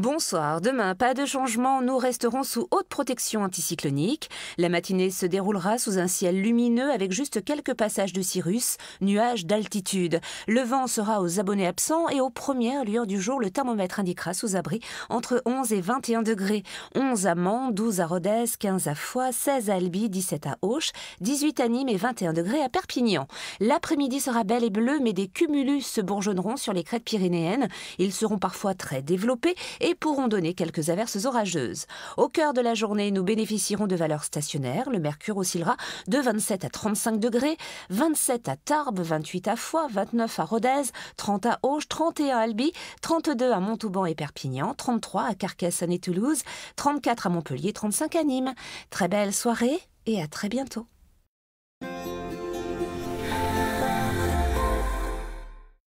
Bonsoir. Demain, pas de changement. Nous resterons sous haute protection anticyclonique. La matinée se déroulera sous un ciel lumineux avec juste quelques passages de cirrus, nuages d'altitude. Le vent sera aux abonnés absents et aux premières lueurs du jour, le thermomètre indiquera sous abri entre 11 et 21 degrés. 11 à Mans, 12 à Rodez, 15 à Foix, 16 à Albi, 17 à Auch, 18 à Nîmes et 21 degrés à Perpignan. L'après-midi sera bel et bleu, mais des cumulus se bourgeonneront sur les crêtes pyrénéennes. Ils seront parfois très développés et pourront donner quelques averses orageuses. Au cœur de la journée, nous bénéficierons de valeurs stationnaires. Le mercure oscillera de 27 à 35 degrés, 27 à Tarbes, 28 à Foix, 29 à Rodez, 30 à Auge, 31 à Albi, 32 à Montauban et Perpignan, 33 à Carcassonne et Toulouse, 34 à Montpellier, 35 à Nîmes. Très belle soirée et à très bientôt.